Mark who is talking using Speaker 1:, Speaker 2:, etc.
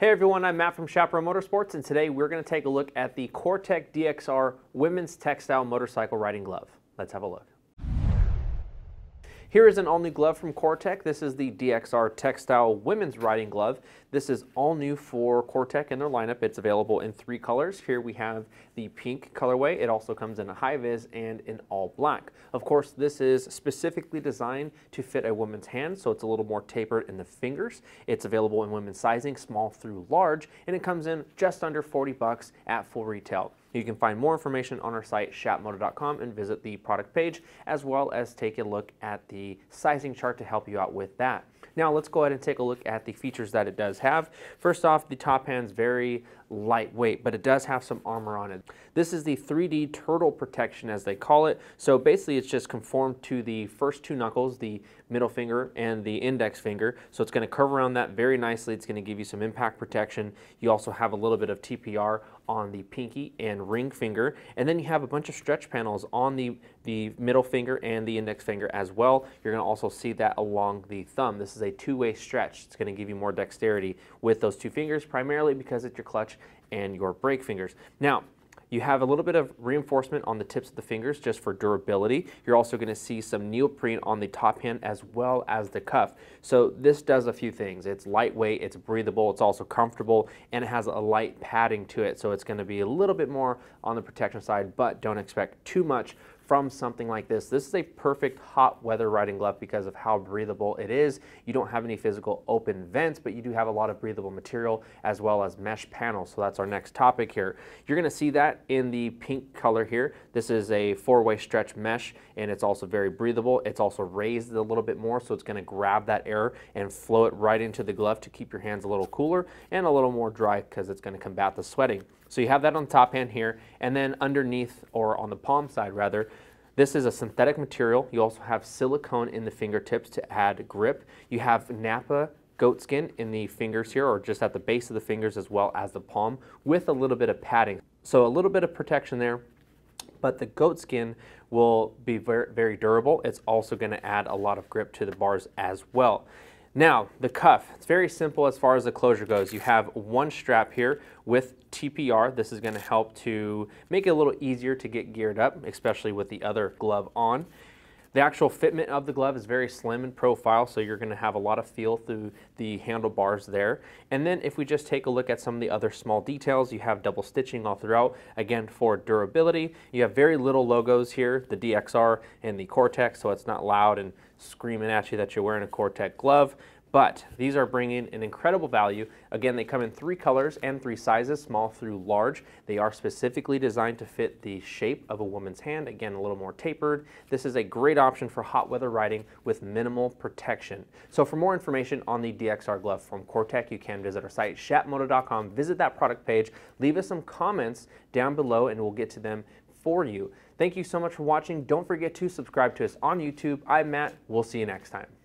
Speaker 1: Hey everyone, I'm Matt from Chaparral Motorsports, and today we're going to take a look at the Cortec DXR Women's Textile Motorcycle Riding Glove. Let's have a look. Here is an all new glove from Cortec. This is the DXR Textile Women's Riding Glove. This is all new for Cortec in their lineup. It's available in three colors. Here we have the pink colorway. It also comes in a high vis and in all black. Of course, this is specifically designed to fit a woman's hand, so it's a little more tapered in the fingers. It's available in women's sizing, small through large, and it comes in just under 40 bucks at full retail. You can find more information on our site, shopmoto.com, and visit the product page, as well as take a look at the sizing chart to help you out with that. Now let's go ahead and take a look at the features that it does have. First off, the top hand's very lightweight, but it does have some armor on it. This is the 3D turtle protection as they call it. So basically it's just conformed to the first two knuckles, the middle finger and the index finger. So it's gonna curve around that very nicely. It's gonna give you some impact protection. You also have a little bit of TPR on the pinky and and ring finger. And then you have a bunch of stretch panels on the, the middle finger and the index finger as well. You're going to also see that along the thumb. This is a two-way stretch. It's going to give you more dexterity with those two fingers, primarily because it's your clutch and your brake fingers. Now, you have a little bit of reinforcement on the tips of the fingers just for durability. You're also going to see some neoprene on the top hand as well as the cuff. So this does a few things. It's lightweight, it's breathable, it's also comfortable, and it has a light padding to it. So it's going to be a little bit more on the protection side, but don't expect too much from something like this. This is a perfect hot weather riding glove because of how breathable it is. You don't have any physical open vents, but you do have a lot of breathable material as well as mesh panels. So that's our next topic here. You're gonna see that in the pink color here. This is a four-way stretch mesh and it's also very breathable. It's also raised a little bit more, so it's gonna grab that air and flow it right into the glove to keep your hands a little cooler and a little more dry because it's gonna combat the sweating. So you have that on the top hand here, and then underneath, or on the palm side rather, this is a synthetic material. You also have silicone in the fingertips to add grip. You have Napa goat skin in the fingers here, or just at the base of the fingers as well as the palm, with a little bit of padding. So a little bit of protection there, but the goat skin will be very, very durable. It's also gonna add a lot of grip to the bars as well. Now, the cuff, it's very simple as far as the closure goes. You have one strap here with TPR. This is gonna help to make it a little easier to get geared up, especially with the other glove on. The actual fitment of the glove is very slim in profile, so you're going to have a lot of feel through the handlebars there. And then if we just take a look at some of the other small details, you have double stitching all throughout, again for durability. You have very little logos here, the DXR and the Cortex, so it's not loud and screaming at you that you're wearing a Cortex glove but these are bringing an incredible value. Again, they come in three colors and three sizes, small through large. They are specifically designed to fit the shape of a woman's hand, again, a little more tapered. This is a great option for hot weather riding with minimal protection. So for more information on the DXR glove from Cortec, you can visit our site, shatmoto.com, visit that product page, leave us some comments down below and we'll get to them for you. Thank you so much for watching. Don't forget to subscribe to us on YouTube. I'm Matt. We'll see you next time.